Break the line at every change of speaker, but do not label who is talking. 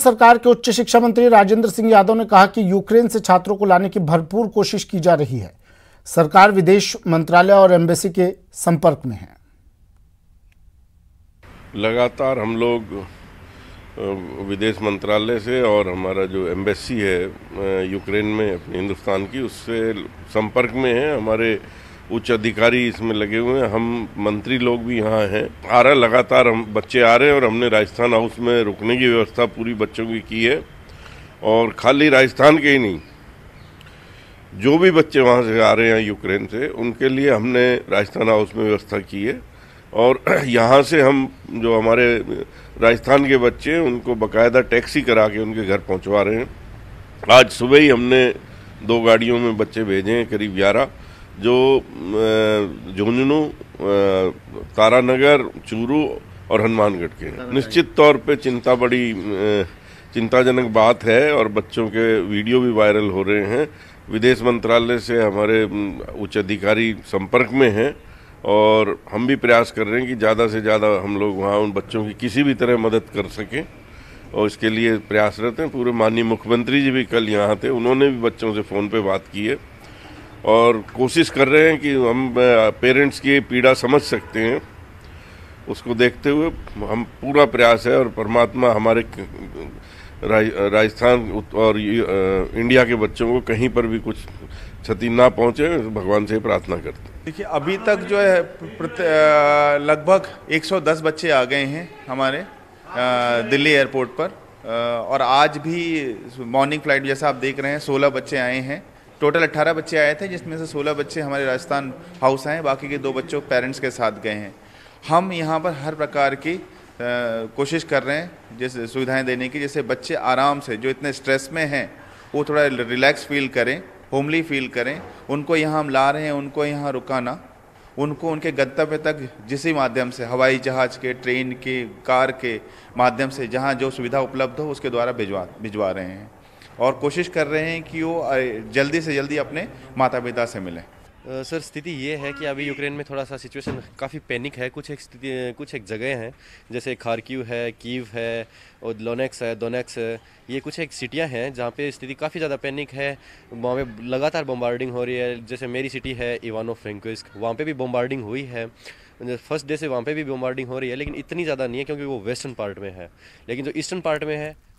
सरकार के उच्च शिक्षा मंत्री राजेंद्र सिंह यादव ने कहा कि यूक्रेन से छात्रों को लाने की भरपूर कोशिश की जा रही है सरकार विदेश मंत्रालय और एम्बेसी के संपर्क में है
लगातार हम लोग विदेश मंत्रालय से और हमारा जो एम्बेसी है यूक्रेन में अपने हिंदुस्तान की उससे संपर्क में है हमारे उच्च अधिकारी इसमें लगे हुए हैं हम मंत्री लोग भी यहाँ हैं आ रहा लगातार हम बच्चे आ रहे हैं और हमने राजस्थान हाउस में रुकने की व्यवस्था पूरी बच्चों की की है और खाली राजस्थान के ही नहीं जो भी बच्चे वहाँ से आ रहे हैं यूक्रेन से उनके लिए हमने राजस्थान हाउस में व्यवस्था की है और यहाँ से हम जो हमारे राजस्थान के बच्चे हैं उनको बाकायदा टैक्सी करा के उनके घर पहुँचवा रहे हैं आज सुबह ही हमने दो गाड़ियों में बच्चे भेजे हैं करीब ग्यारह जो झुंझुनू तारानगर चूरू और हनुमानगढ़ के हैं निश्चित तौर पे चिंता बड़ी चिंताजनक बात है और बच्चों के वीडियो भी वायरल हो रहे हैं विदेश मंत्रालय से हमारे उच्च अधिकारी संपर्क में हैं और हम भी प्रयास कर रहे हैं कि ज़्यादा से ज़्यादा हम लोग वहाँ उन बच्चों की किसी भी तरह मदद कर सकें और इसके लिए प्रयासरत हैं पूरे माननीय मुख्यमंत्री जी भी कल यहाँ थे उन्होंने भी बच्चों से फ़ोन पे बात की है और कोशिश कर रहे हैं कि हम पेरेंट्स की पीड़ा समझ सकते हैं उसको देखते हुए हम पूरा प्रयास है और परमात्मा हमारे राजस्थान और इंडिया के बच्चों को कहीं पर भी कुछ क्षति ना पहुंचे भगवान से प्रार्थना करते
हैं देखिए अभी तक जो है लगभग 110 बच्चे आ गए हैं हमारे दिल्ली एयरपोर्ट पर और आज भी मॉर्निंग फ्लाइट जैसा आप देख रहे हैं 16 बच्चे आए हैं टोटल 18 बच्चे आए थे जिसमें से 16 बच्चे हमारे राजस्थान हाउस आए बाकी के दो बच्चों पेरेंट्स के साथ गए हैं हम यहाँ पर हर प्रकार की कोशिश कर रहे हैं जैसे सुविधाएं देने की जैसे बच्चे आराम से जो इतने स्ट्रेस में हैं वो थोड़ा रिलैक्स फील करें होमली फील करें उनको यहाँ हम ला रहे हैं उनको यहाँ रुकाना उनको उनके गंतव्य तक जिस माध्यम से हवाई जहाज़ के ट्रेन के कार के माध्यम से जहाँ जो सुविधा उपलब्ध हो उसके द्वारा भिजवा भिजवा रहे हैं और कोशिश कर रहे हैं कि वो जल्दी से जल्दी अपने माता पिता से मिलें
सर स्थिति ये है कि अभी यूक्रेन में थोड़ा सा सिचुएशन काफ़ी पैनिक है कुछ एक स्थिति कुछ एक जगह हैं जैसे खारक्यू है कीव है और लोनेक्स है दोनेक्स है ये कुछ एक सिटियां हैं जहाँ पे स्थिति काफ़ी ज़्यादा पैनिक है वहाँ पे लगातार बॉम्बार्डिंग हो रही है जैसे मेरी सिटी है इवानो फ्रेंकुस्क वहाँ पर भी बॉम्बार्डिंग हुई है फर्स्ट डे से वहाँ पर भी बॉम्बार्डिंग हो रही है लेकिन इतनी ज़्यादा नहीं है क्योंकि वो वेस्टर्न पार्ट में है लेकिन जो ईस्टर्न पार्ट में है